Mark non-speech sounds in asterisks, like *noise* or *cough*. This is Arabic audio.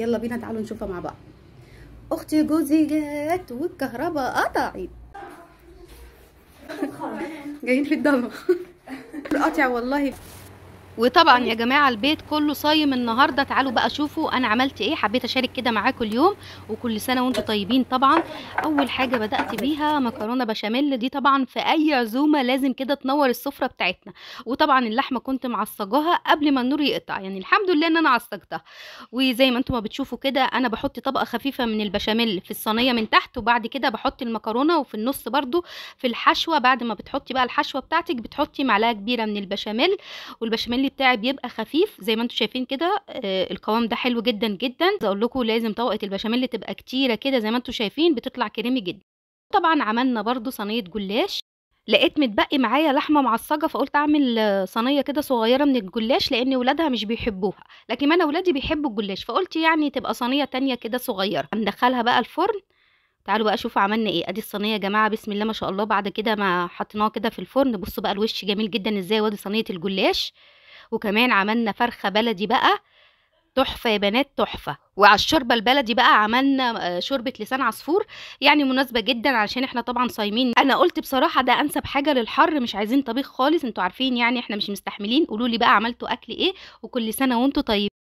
يلا بينا تعالوا نشوفها مع بعض اختي جوزي جات والكهرباء قطعت *laughs* جايين في الضلمه *laughs* قطع والله وطبعا يا طيب. جماعه البيت كله صايم النهارده تعالوا بقى شوفوا انا عملت ايه حبيت اشارك كده معاكم اليوم وكل سنه وانتم طيبين طبعا اول حاجه بدات بيها مكرونه بشاميل دي طبعا في اي عزومه لازم كده تنور السفره بتاعتنا وطبعا اللحمه كنت معصجاها قبل ما النور يقطع يعني الحمد لله ان انا عصجتها وزي ما انتم ما بتشوفوا كده انا بحط طبقه خفيفه من البشاميل في الصينيه من تحت وبعد كده بحط المكرونه وفي النص برده في الحشوه بعد ما بتحطي بقى الحشوه بتاعتك بتحطي معلقه كبيره من البشاميل والبشاميل البشاميل بتاعي بيبقى خفيف زي ما انتم شايفين كده آه القوام ده حلو جدا جدا اقول لكم لازم طبقه البشاميل تبقى كتيره كده زي ما انتم شايفين بتطلع كريمي جدا طبعا عملنا برضو صينيه جلاش لقيت متبقي معايا لحمه معصجه فقلت اعمل صينيه كده صغيره من الجلاش لان ولادها مش بيحبوها لكن انا ولادي بيحبوا الجلاش فقلت يعني تبقى صينيه تانية كده صغيره هندخلها بقى الفرن تعالوا بقى شوفوا عملنا ايه ادي الصينيه يا جماعه بسم الله ما شاء الله بعد كده ما حطيناها كده في الفرن بصوا بقى الوش جميل جدا ازاي وادي صينيه الجلاش وكمان عملنا فرخه بلدي بقى تحفه يا بنات تحفه وعلى الشوربه البلدي بقى عملنا آه، شوربه لسان عصفور يعني مناسبه جدا علشان احنا طبعا صايمين انا قلت بصراحه ده انسب حاجه للحر مش عايزين طبيخ خالص انتوا عارفين يعني احنا مش مستحملين قولوا لي بقى عملتوا اكل ايه وكل سنه وانتوا طيبين